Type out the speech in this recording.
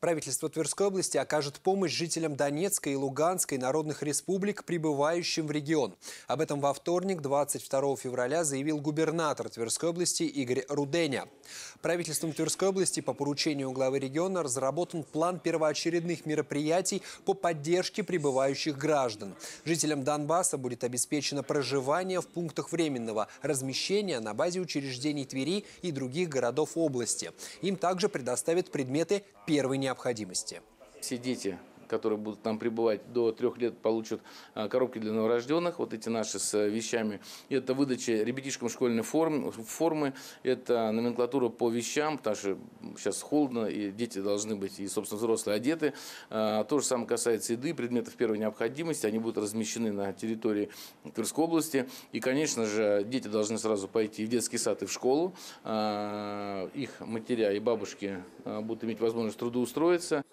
Правительство Тверской области окажет помощь жителям Донецкой и Луганской народных республик, прибывающим в регион. Об этом во вторник, 22 февраля, заявил губернатор Тверской области Игорь Руденя. Правительством Тверской области по поручению главы региона разработан план первоочередных мероприятий по поддержке прибывающих граждан. Жителям Донбасса будет обеспечено проживание в пунктах временного размещения на базе учреждений Твери и других городов области. Им также предоставят предметы первой необходимости необходимости. Все дети которые будут там пребывать до трех лет, получат а, коробки для новорожденных, вот эти наши с э, вещами. Это выдача ребятишкам школьной формы, формы это номенклатура по вещам, потому что сейчас холодно, и дети должны быть, и, собственно, взрослые одеты. А, то же самое касается еды, предметов первой необходимости. Они будут размещены на территории Тверской области. И, конечно же, дети должны сразу пойти в детский сад и в школу. А, их матеря и бабушки а, будут иметь возможность трудоустроиться.